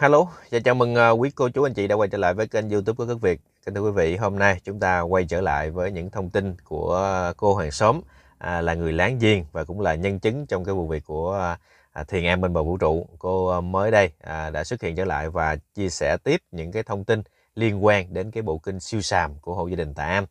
Hello, và dạ chào mừng ờ, quý cô chú anh chị đã quay trở lại với kênh YouTube của Cất Việt. Kính thưa quý vị, hôm nay chúng ta quay trở lại với những thông tin của cô hàng xóm à, là người láng giềng và cũng là nhân chứng trong cái vụ việc của à, Thiền An bên bờ vũ trụ. Cô à, mới đây à, đã xuất hiện trở lại và chia sẻ tiếp những cái thông tin liên quan đến cái bộ kinh siêu sàm của hộ gia đình Tạ An.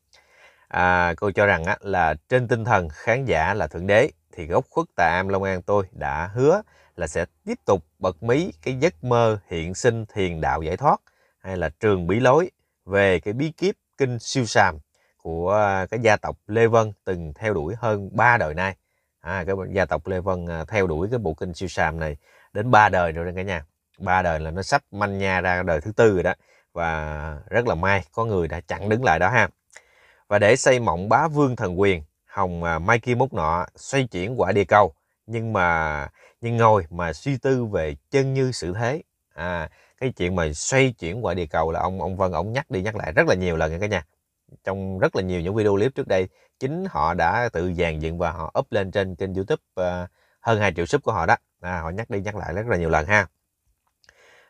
À, cô cho rằng á, là trên tinh thần khán giả là thượng đế thì gốc khuất Tạ Am Long An tôi đã hứa là sẽ tiếp tục bật mí cái giấc mơ hiện sinh thiền đạo giải thoát hay là trường bí lối về cái bí kíp kinh siêu sàm của à, cái gia tộc Lê Vân từng theo đuổi hơn ba đời nay. À, cái gia tộc Lê Vân à, theo đuổi cái bộ kinh siêu sàm này đến ba đời rồi đó cả nhà. Ba đời là nó sắp manh nha ra đời thứ tư rồi đó. Và rất là may có người đã chặn đứng lại đó ha. Và để xây mộng bá vương thần quyền, Hồng à, Mai Kia Múc Nọ xoay chuyển quả địa cầu. Nhưng mà nhưng ngồi mà suy tư về chân như sự thế à cái chuyện mà xoay chuyển quả địa cầu là ông ông Vân ông nhắc đi nhắc lại rất là nhiều lần nha cả nhà trong rất là nhiều những video clip trước đây chính họ đã tự dàn dựng và họ up lên trên kênh YouTube ờ, hơn 2 triệu sub của họ đó à, họ nhắc đi nhắc lại rất là nhiều lần ha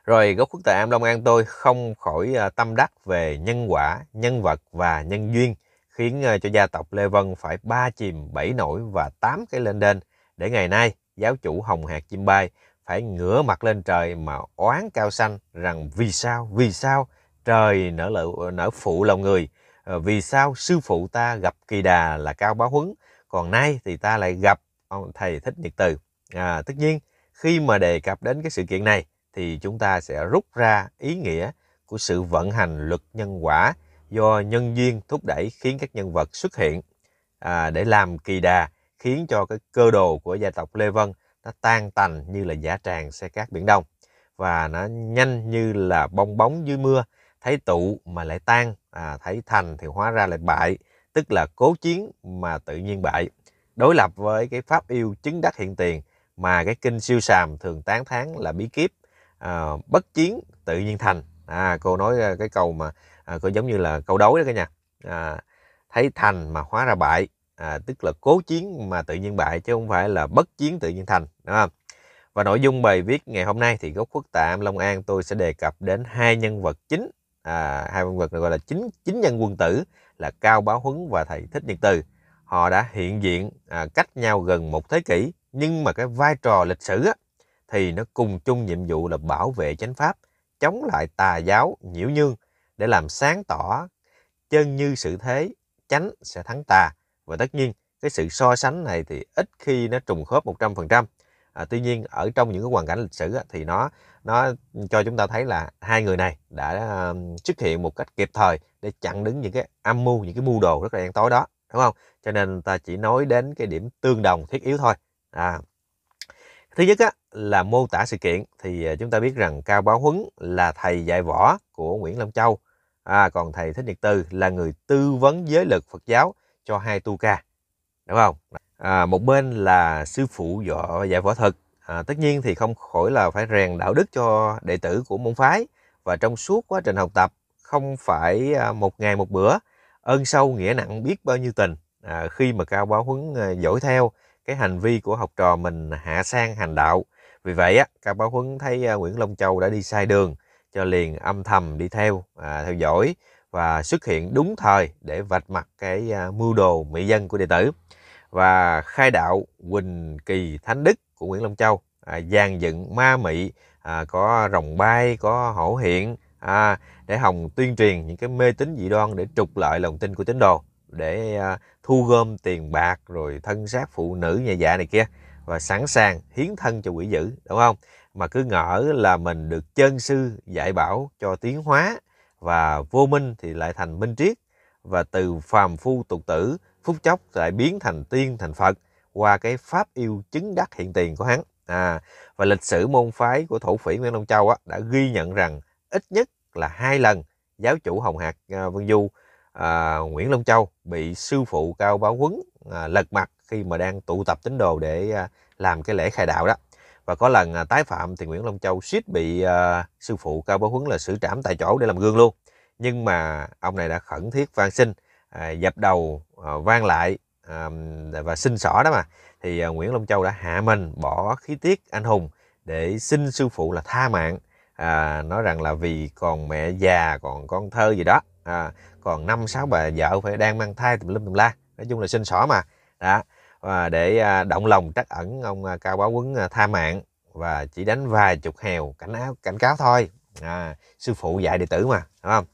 rồi gốc quốc tại Am Long An tôi không khỏi ờ, tâm đắc về nhân quả nhân vật và nhân duyên khiến ờ, cho gia tộc Lê Vân phải ba chìm bảy nổi và tám cái lên đên để ngày nay giáo chủ hồng hạt chim bay phải ngửa mặt lên trời mà oán cao xanh rằng vì sao, vì sao trời nở, lợi, nở phụ lòng người, ờ, vì sao sư phụ ta gặp kỳ đà là cao báo huấn, còn nay thì ta lại gặp ông thầy thích nhật từ. À, tất nhiên khi mà đề cập đến cái sự kiện này thì chúng ta sẽ rút ra ý nghĩa của sự vận hành luật nhân quả do nhân duyên thúc đẩy khiến các nhân vật xuất hiện à, để làm kỳ đà khiến cho cái cơ đồ của gia tộc Lê Vân nó tan tành như là giả tràng xe cát biển Đông và nó nhanh như là bong bóng dưới mưa thấy tụ mà lại tan à, thấy thành thì hóa ra lại bại tức là cố chiến mà tự nhiên bại đối lập với cái pháp yêu chứng đắc hiện tiền mà cái kinh siêu sàm thường tán thán là bí kíp à, bất chiến tự nhiên thành à, cô nói à, cái câu mà à, cô giống như là câu đối đó cả nhà à, thấy thành mà hóa ra bại à, tức là cố chiến mà tự nhiên bại chứ không phải là bất chiến tự nhiên thành đúng không và nội dung bài viết ngày hôm nay thì gốc quốc tạm Long An tôi sẽ đề cập đến hai nhân vật chính à, hai nhân vật này gọi là chính chính nhân quân tử là Cao Bá Huấn và thầy Thích Nhật Từ họ đã hiện diện à, cách nhau gần một thế kỷ nhưng mà cái vai trò lịch sử á, thì nó cùng chung nhiệm vụ là bảo vệ chánh pháp chống lại tà giáo nhiễu nhương để làm sáng tỏ chân như sự thế chánh sẽ thắng tà và tất nhiên cái sự so sánh này thì ít khi nó trùng khớp 100% à, tuy nhiên ở trong những cái hoàn cảnh lịch sử thì nó nó cho chúng ta thấy là hai người này đã xuất hiện một cách kịp thời để chặn đứng những cái âm mưu những cái mưu đồ rất là đen tối đó đúng không cho nên ta chỉ nói đến cái điểm tương đồng thiết yếu thôi à thứ nhất á, là mô tả sự kiện thì à, chúng ta biết rằng cao báo huấn là thầy dạy võ của nguyễn long châu à, còn thầy thích nhật tư là người tư vấn giới lực phật giáo cho hai tu ca đúng không à, một bên là sư phụ võ dạy võ thuật à, tất nhiên thì không khỏi là phải rèn đạo đức cho đệ tử của môn phái và trong suốt quá trình học tập không phải à, một ngày một bữa ơn sâu nghĩa nặng biết bao nhiêu tình à, khi mà cao báo huấn à, dỗi theo cái hành vi của học trò mình hạ sang hành đạo vì vậy á cao báo huấn thấy à, nguyễn long châu đã đi sai đường cho liền âm thầm đi theo à, theo dõi và xuất hiện đúng thời để vạch mặt cái à, mưu đồ mỹ dân của đệ tử và khai đạo Quỳnh Kỳ Thánh Đức của Nguyễn Long Châu à, dàn dựng ma mị à, có rồng bay có hổ hiện à, để hồng tuyên truyền những cái mê tín dị đoan để trục lợi lòng tin của tín đồ để à, thu gom tiền bạc rồi thân xác phụ nữ nhà dạ này kia và sẵn sàng hiến thân cho quỷ dữ đúng không mà cứ ngỡ là mình được chân sư dạy bảo cho tiến hóa và vô minh thì lại thành minh triết và từ phàm phu tục tử phúc chốc lại biến thành tiên thành phật qua cái pháp yêu chứng đắc hiện tiền của hắn à, và lịch sử môn phái của thổ phỉ nguyễn long châu á, đã ghi nhận rằng ít nhất là hai lần giáo chủ hồng hạc à, vân du à, nguyễn long châu bị sư phụ cao bá quấn à, lật mặt khi mà đang tụ tập tín đồ để à, làm cái lễ khai đạo đó và có lần à, tái phạm thì Nguyễn Long Châu suýt bị à, sư phụ Cao Bá Huấn là xử trảm tại chỗ để làm gương luôn nhưng mà ông này đã khẩn thiết van xin à, dập đầu van lại và xin xỏ đó mà thì Nguyễn Long Châu đã hạ mình bỏ khí tiết anh hùng để xin sư phụ là tha mạng à, nói rằng là vì còn mẹ già còn con thơ gì đó à, còn năm sáu bà vợ phải đang mang thai tùm lum tùm la nói chung là xin xỏ mà đó và để à, động lòng trắc ẩn ông à, cao bá quấn à, tha mạng và chỉ đánh vài chục hèo cảnh áo cảnh cáo thôi à, sư phụ dạy đệ tử mà đúng không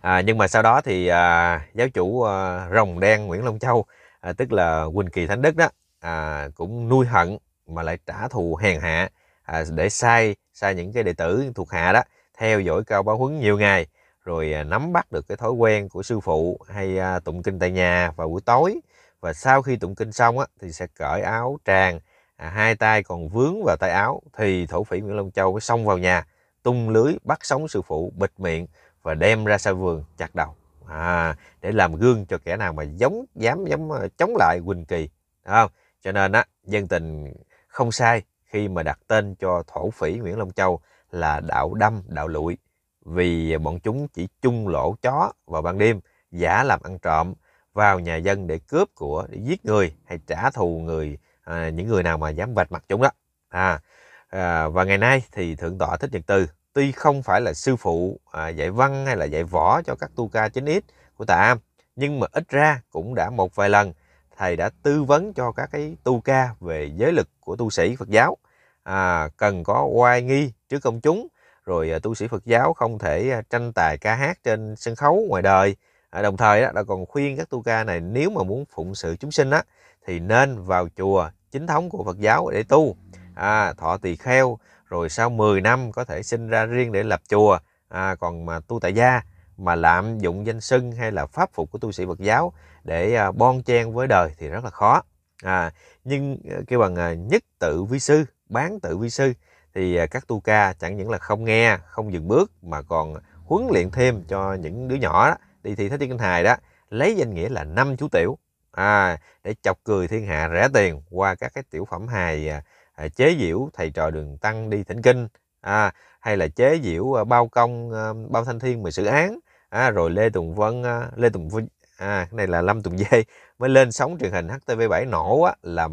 à, nhưng mà sau đó thì à, giáo chủ à, rồng đen nguyễn long châu à, tức là quỳnh kỳ thánh đức đó à, cũng nuôi hận mà lại trả thù hèn hạ à, để sai sai những cái đệ tử thuộc hạ đó theo dõi cao bá quấn nhiều ngày rồi nắm bắt được cái thói quen của sư phụ hay tụng kinh tại nhà vào buổi tối và sau khi tụng kinh xong á, thì sẽ cởi áo tràng à, hai tay còn vướng vào tay áo thì thổ phỉ Nguyễn Long Châu mới xông vào nhà tung lưới bắt sống sư phụ bịt miệng và đem ra sau vườn chặt đầu à, để làm gương cho kẻ nào mà giống dám giống ờ, chống lại Quỳnh Kỳ không cho nên á dân tình không sai khi mà đặt tên cho thổ phỉ Nguyễn Long Châu là đạo đâm đạo lụi vì bọn chúng chỉ chung lỗ chó vào ban đêm giả làm ăn trộm vào nhà dân để cướp của để giết người hay trả thù người à, những người nào mà dám vạch mặt chúng đó à, à, và ngày nay thì thượng tọa thích nhật từ tuy không phải là sư phụ à, dạy văn hay là dạy võ cho các tu ca chính ít của tạ am nhưng mà ít ra cũng đã một vài lần thầy đã tư vấn cho các cái tu ca về giới lực của tu sĩ phật giáo à, cần có oai nghi trước công chúng rồi à, tu sĩ phật giáo không thể à, tranh tài ca hát trên sân khấu ngoài đời À, đồng thời đó là còn khuyên các tu ca này nếu mà muốn phụng sự chúng sinh á thì nên vào chùa chính thống của Phật giáo để tu à, thọ tỳ kheo rồi sau 10 năm có thể sinh ra riêng để lập chùa à, còn mà tu tại gia mà lạm dụng danh sưng hay là pháp phục của tu sĩ Phật giáo để à, bon chen với đời thì rất là khó à, nhưng à, kêu bằng à, nhất tự vi sư bán tự vi sư thì à, các tu ca chẳng những là không nghe không dừng bước mà còn huấn luyện thêm cho những đứa nhỏ đó đi thi Thái Thiên Hài đó lấy danh nghĩa là năm chú tiểu à, để chọc cười thiên hạ rẻ tiền qua các cái tiểu phẩm hài à, à chế diễu thầy trò đường tăng đi thỉnh kinh à, hay là chế diễu à, bao công à, bao thanh thiên mười xử án à, rồi Lê Tùng Vân à, Lê Tùng Vân à, cái này là Lâm Tùng Dê mới lên sóng truyền hình HTV7 nổ á, là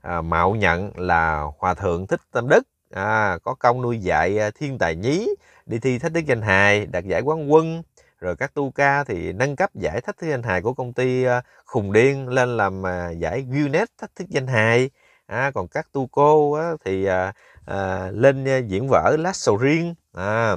à, mạo nhận là hòa thượng thích tâm đức à, có công nuôi dạy à, thiên tài nhí đi thi thách đức danh hài đạt giải quán quân rồi các tu ca thì nâng cấp giải thách thức danh hài của công ty ờ, khùng điên lên làm à, giải Guinness thách thức danh hài à, còn các tu cô thì à, à, lên ờ, diễn vở lát sầu riêng à,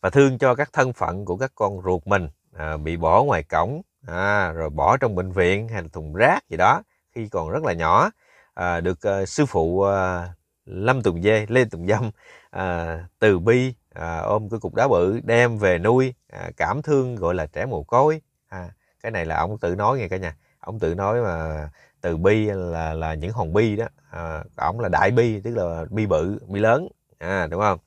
và thương cho các thân phận của các con ruột mình à, bị bỏ ngoài cổng à, rồi bỏ trong bệnh viện hay là thùng rác gì đó khi còn rất là nhỏ à, được à, sư phụ à, Lâm Tùng Dê Lê Tùng Dâm à, từ bi à, ôm cái cục đá bự đem về nuôi à, cảm thương gọi là trẻ mồ côi à, cái này là ông tự nói nghe cả nhà ông tự nói mà từ bi là là những hòn bi đó à, ông là đại bi tức là bi bự bi lớn à, đúng không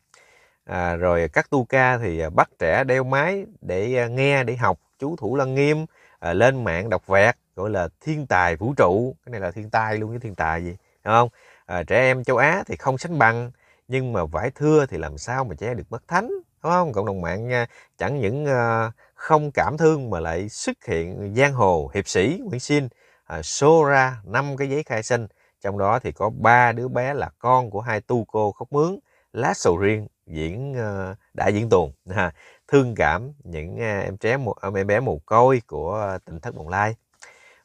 à, rồi các tu ca thì bắt trẻ đeo máy để à, nghe để học chú thủ lăng nghiêm à, lên mạng đọc vẹt gọi là thiên tài vũ trụ cái này là thiên tài luôn chứ thiên tài gì đúng không à, trẻ em châu á thì không sánh bằng nhưng mà vải thưa thì làm sao mà che được bất thánh đúng không cộng đồng mạng à, chẳng những ờ, không cảm thương mà lại xuất hiện giang hồ hiệp sĩ nguyễn xin à, xô ra năm cái giấy khai sinh trong đó thì có ba đứa bé là con của hai tu cô khóc mướn lá sầu riêng diễn ờ, đã diễn tuồng thương cảm những à, em trẻ em bé mồ côi của tỉnh thất bồng lai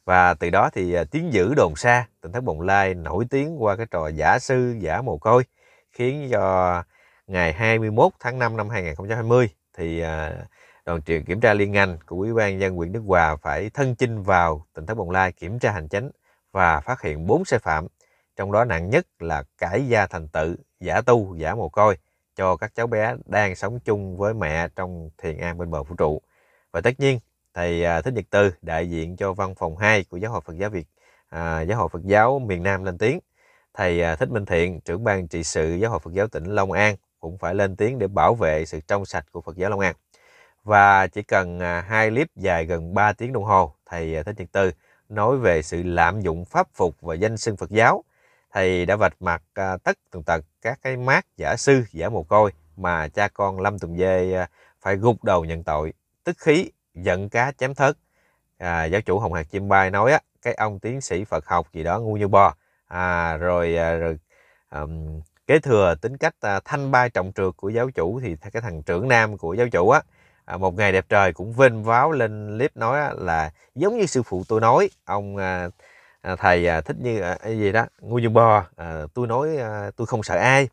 và từ đó thì tiếng dữ đồn xa tỉnh thất bồng lai nổi tiếng qua cái trò giả sư giả mồ côi khiến cho ngày 21 tháng 5 năm 2020 thì à, đoàn triều kiểm tra liên ngành của Ủy ban dân Quyền Đức Hòa phải thân chinh vào tỉnh Thất Bồng Lai kiểm tra hành chính và phát hiện 4 sai phạm, trong đó nặng nhất là cải gia thành tự, giả tu, giả mồ côi cho các cháu bé đang sống chung với mẹ trong thiền an bên bờ vũ trụ. Và tất nhiên, thầy à, Thích Nhật Tư đại diện cho văn phòng 2 của Giáo hội Phật giáo Việt, à, Giáo hội Phật giáo miền Nam lên tiếng thầy à, Thích Minh Thiện, trưởng ban trị sự Giáo hội Phật giáo tỉnh Long An cũng phải lên tiếng để bảo vệ sự trong sạch của Phật giáo Long An. Và chỉ cần à, hai clip dài gần 3 tiếng đồng hồ, thầy à, Thích Nhật Tư nói về sự lạm dụng pháp phục và danh xưng Phật giáo. Thầy đã vạch mặt tất tần tật các cái mát giả sư, giả mồ côi mà cha con Lâm Tùng Dê phải gục đầu nhận tội, tức khí, giận cá chém thớt. À, giáo chủ Hồng Hạc Chim Bay nói á, cái ông tiến sĩ Phật học gì đó ngu như bò à, rồi, à, rồi um, kế thừa tính cách à, thanh ba trọng trượt của giáo chủ thì cái thằng trưởng nam của giáo chủ á à, một ngày đẹp trời cũng vinh váo lên clip nói á, là giống như sư phụ tôi nói ông à, à thầy à, thích như à, gì đó ngu như bò à, tôi nói à, tôi không sợ ai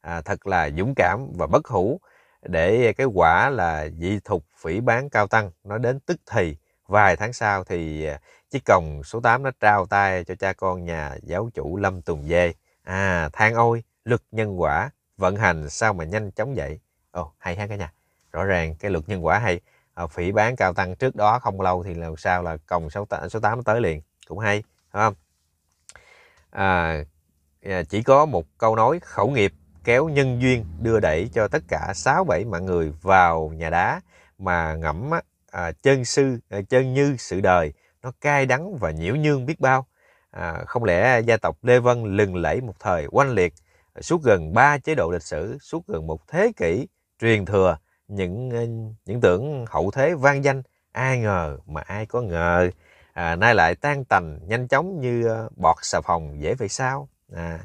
à, thật là dũng cảm và bất hủ để cái quả là dị thục phỉ bán cao tăng nó đến tức thì Vài tháng sau thì à, chiếc còng số 8 nó trao tay cho cha con nhà giáo chủ Lâm Tùng Dê. À, than ôi, luật nhân quả, vận hành sao mà nhanh chóng vậy? Ồ, hay ha cả nhà. Rõ ràng cái luật nhân quả hay. À, phỉ bán cao tăng trước đó không lâu thì làm sao là còng số, số 8 tới liền. Cũng hay, phải không? À, à, chỉ có một câu nói khẩu nghiệp kéo nhân duyên đưa đẩy cho tất cả 6-7 mạng người vào nhà đá mà ngẫm à, chân sư à, chân như sự đời nó cay đắng và nhiễu nhương biết bao à, không lẽ gia tộc Lê Vân lừng lẫy một thời oanh liệt à, suốt gần ba chế độ lịch sử suốt gần một thế kỷ truyền thừa những à, những tưởng hậu thế vang danh ai ngờ mà ai có ngờ à, nay lại tan tành nhanh chóng như à, bọt xà phòng dễ vậy sao à,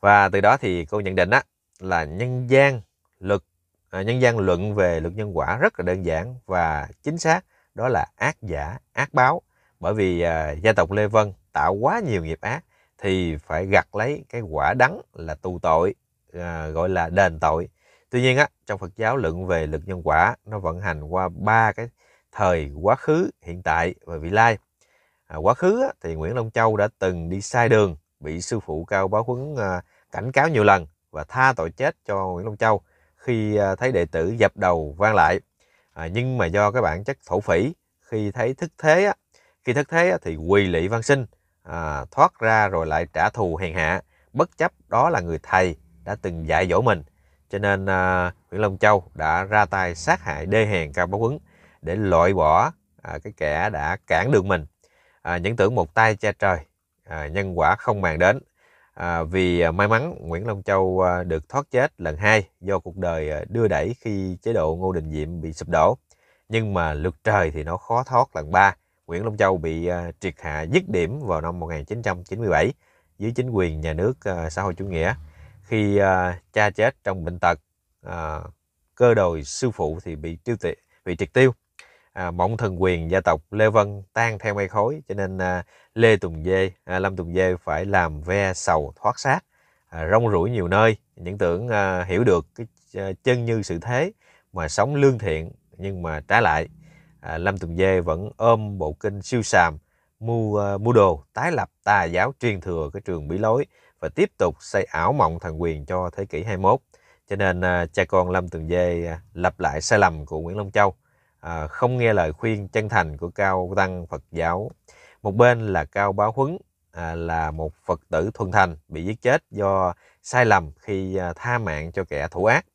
và từ đó thì cô nhận định á là nhân gian luật À, nhân gian luận về luật nhân quả rất là đơn giản và chính xác đó là ác giả ác báo bởi vì à, gia tộc Lê Vân tạo quá nhiều nghiệp ác thì phải gặt lấy cái quả đắng là tù tội à, gọi là đền tội tuy nhiên á trong Phật giáo luận về luật nhân quả nó vận hành qua ba cái thời quá khứ hiện tại và vị lai à, quá khứ á, thì Nguyễn Long Châu đã từng đi sai đường bị sư phụ cao báo huấn à, cảnh cáo nhiều lần và tha tội chết cho Nguyễn Long Châu khi à, thấy đệ tử dập đầu vang lại à, nhưng mà do các bạn chất thổ phỉ khi thấy thức thế á, khi thức thế á, thì quỳ lỵ văn sinh à, thoát ra rồi lại trả thù hèn hạ bất chấp đó là người thầy đã từng dạy dỗ mình cho nên à, Nguyễn Long Châu đã ra tay sát hại đê hèn Cao Bá Quấn để loại bỏ à, cái kẻ đã cản đường mình à, những tưởng một tay che trời à, nhân quả không màng đến À, vì à, may mắn Nguyễn Long Châu à, được thoát chết lần hai do cuộc đời à, đưa đẩy khi chế độ Ngô Đình Diệm bị sụp đổ. Nhưng mà lượt trời thì nó khó thoát lần ba. Nguyễn Long Châu bị triệt hạ dứt điểm vào năm 1997 dưới chính quyền nhà nước xã hội chủ nghĩa khi cha chết trong bệnh tật cơ đồi sư phụ thì bị tiêu tị bị triệt tiêu mộng à, thần quyền gia tộc Lê Vân tan theo mây khói cho nên à, Lê Tùng Dê, à, Lâm Tùng Dê phải làm ve sầu thoát xác rong ruổi nhiều nơi những tưởng hiểu được cái chân như sự thế mà sống lương thiện nhưng mà trái lại Lâm Tùng Dê vẫn ôm bộ kinh siêu sàm mua mua đồ tái lập tà giáo truyền thừa cái trường bí lối và tiếp tục xây ảo mộng thần quyền cho thế kỷ 21 cho nên cha con Lâm Tùng Dê lập lại sai lầm của Nguyễn Long Châu à, không nghe lời khuyên chân thành của cao tăng Phật giáo. Một bên là cao bá huấn à, là một Phật tử thuần thành bị giết chết do sai lầm khi à, tha mạng cho kẻ thủ ác.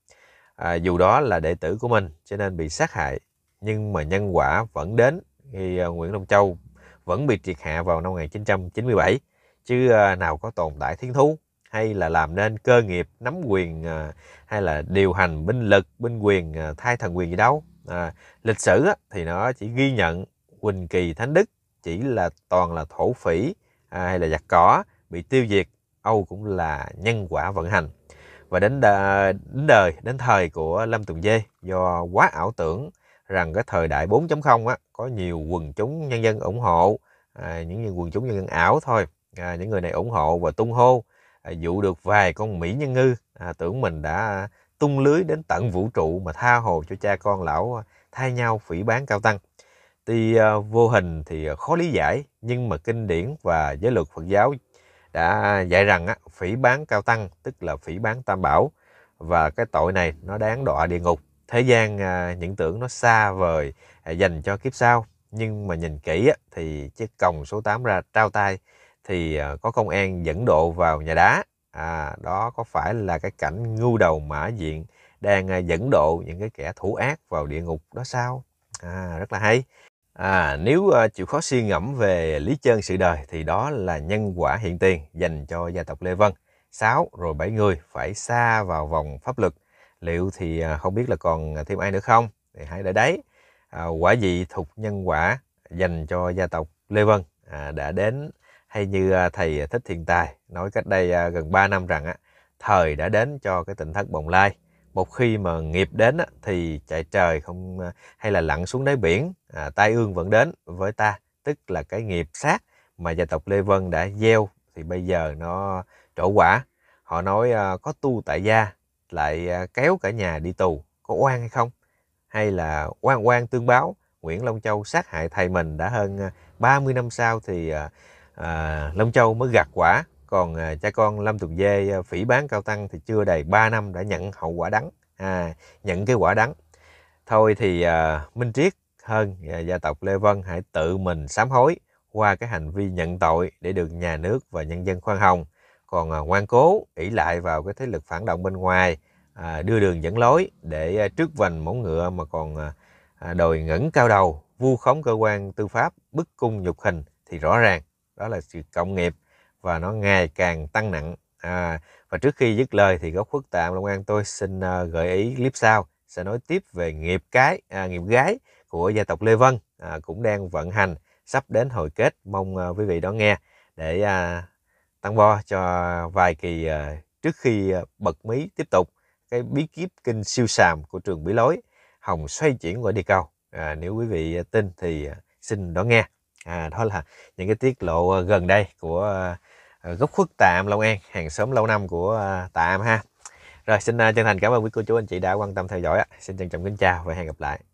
À, dù đó là đệ tử của mình cho nên bị sát hại nhưng mà nhân quả vẫn đến khi à, Nguyễn Long Châu vẫn bị triệt hạ vào năm 1997 chứ à, nào có tồn tại thiên thú hay là làm nên cơ nghiệp nắm quyền à, hay là điều hành binh lực binh quyền à, thay thần quyền gì đâu à, lịch sử á, thì nó chỉ ghi nhận Quỳnh Kỳ Thánh Đức chỉ là toàn là thổ phỉ à, hay là giặc cỏ bị tiêu diệt Âu cũng là nhân quả vận hành và đến đến đời đến thời của Lâm Tùng Dê do quá ảo tưởng rằng cái thời đại 4.0 á có nhiều quần chúng nhân dân ủng hộ à, những nhân quần chúng nhân dân ảo thôi à, những người này ủng hộ và tung hô à, dụ được vài con mỹ nhân ngư à, tưởng mình đã tung lưới đến tận vũ trụ mà tha hồ cho cha con lão à, thay nhau phỉ bán cao tăng. Tuy à, vô hình thì à, khó lý giải, nhưng mà kinh điển và giới luật Phật giáo đã dạy rằng phỉ bán cao tăng tức là phỉ bán tam bảo và cái tội này nó đáng đọa địa ngục. Thế gian những tưởng nó xa vời dành cho kiếp sau, nhưng mà nhìn kỹ thì chiếc còng số 8 ra trao tay thì có công an dẫn độ vào nhà đá à, đó có phải là cái cảnh ngu đầu mã diện đang à, dẫn độ những cái kẻ thủ ác vào địa ngục đó sao à, rất là hay à, nếu à, chịu khó suy ngẫm về lý chân sự đời thì đó là nhân quả hiện tiền dành cho gia tộc lê vân sáu rồi bảy người phải xa vào vòng pháp luật liệu thì à, không biết là còn thêm ai nữa không thì hãy để đấy à, quả gì thuộc nhân quả dành cho gia tộc lê vân à, đã đến hay như à, thầy Thích Thiện Tài nói cách đây à, gần 3 năm rằng á, thời đã đến cho cái tỉnh thất bồng lai một khi mà nghiệp đến á, thì chạy trời không à, hay là lặn xuống đáy biển à, tai ương vẫn đến với ta tức là cái nghiệp sát mà gia tộc Lê Vân đã gieo thì bây giờ nó trổ quả họ nói à, có tu tại gia lại kéo cả nhà đi tù có oan hay không hay là oan oan tương báo Nguyễn Long Châu sát hại thầy mình đã hơn 30 năm sau thì à, à, Long Châu mới gặt quả còn à, cha con Lâm Tùng Dê à, phỉ bán cao tăng thì chưa đầy 3 năm đã nhận hậu quả đắng à, nhận cái quả đắng thôi thì à, Minh Triết hơn à, gia tộc Lê Vân hãy tự mình sám hối qua cái hành vi nhận tội để được nhà nước và nhân dân khoan hồng còn à, ngoan cố ỷ lại vào cái thế lực phản động bên ngoài à, đưa đường dẫn lối để à, trước vành móng ngựa mà còn đòi ngẩng cao đầu vu khống cơ quan tư pháp bức cung nhục hình thì rõ ràng đó là sự cộng nghiệp và nó ngày càng tăng nặng à, và trước khi dứt lời thì góc khuất tạm long an tôi xin ờ, gợi ý clip sau sẽ nói tiếp về nghiệp cái à, nghiệp gái của gia tộc lê vân à, cũng đang vận hành sắp đến hồi kết mong uh, quý vị đón nghe để uh, tăng bo cho vài kỳ uh, trước khi uh, bật mí tiếp tục cái bí kíp kinh siêu sàm của trường bí lối hồng xoay chuyển qua đi cầu à, nếu quý vị tin thì xin đón nghe à, đó là những cái tiết lộ ờ, gần đây của ờ, gốc khuất tạm Long An hàng xóm lâu năm của ờ, tạm ha rồi xin chân thành cảm ơn quý cô chú anh chị đã quan tâm theo dõi xin trân trọng kính chào và hẹn gặp lại